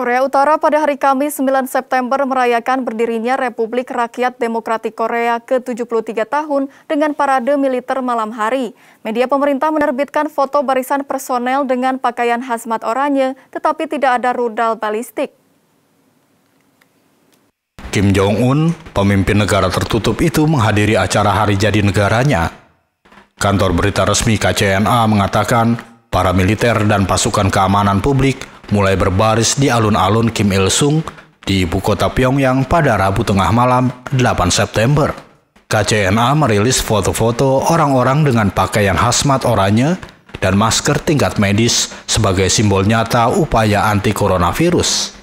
Korea Utara pada hari Kamis 9 September merayakan berdirinya Republik Rakyat Demokratik Korea ke-73 tahun dengan parade militer malam hari. Media pemerintah menerbitkan foto barisan personel dengan pakaian hazmat oranye tetapi tidak ada rudal balistik. Kim Jong-un, pemimpin negara tertutup itu menghadiri acara hari jadi negaranya. Kantor berita resmi KCNA mengatakan para militer dan pasukan keamanan publik mulai berbaris di alun-alun Kim Il-sung di ibu kota Pyongyang pada Rabu tengah malam 8 September. KCNA merilis foto-foto orang-orang dengan pakaian khasmat oranye dan masker tingkat medis sebagai simbol nyata upaya anti coronavirus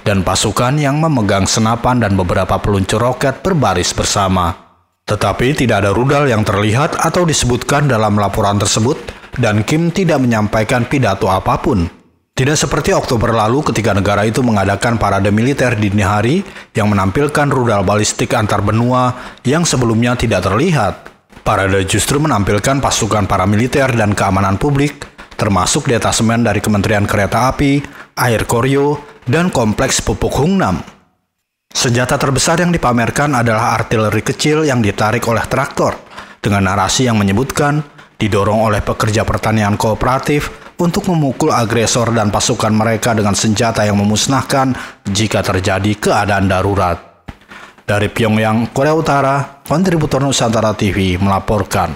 dan pasukan yang memegang senapan dan beberapa peluncur roket berbaris bersama. Tetapi tidak ada rudal yang terlihat atau disebutkan dalam laporan tersebut dan Kim tidak menyampaikan pidato apapun. Tidak seperti Oktober lalu ketika negara itu mengadakan parade militer dini hari yang menampilkan rudal balistik antar benua yang sebelumnya tidak terlihat. Parade justru menampilkan pasukan para militer dan keamanan publik, termasuk detasemen dari Kementerian Kereta Api, Air Koryo, dan Kompleks Pupuk Hungnam. Senjata terbesar yang dipamerkan adalah artileri kecil yang ditarik oleh traktor, dengan narasi yang menyebutkan didorong oleh pekerja pertanian kooperatif untuk memukul agresor dan pasukan mereka dengan senjata yang memusnahkan jika terjadi keadaan darurat. Dari Pyongyang, Korea Utara, kontributor Nusantara TV melaporkan.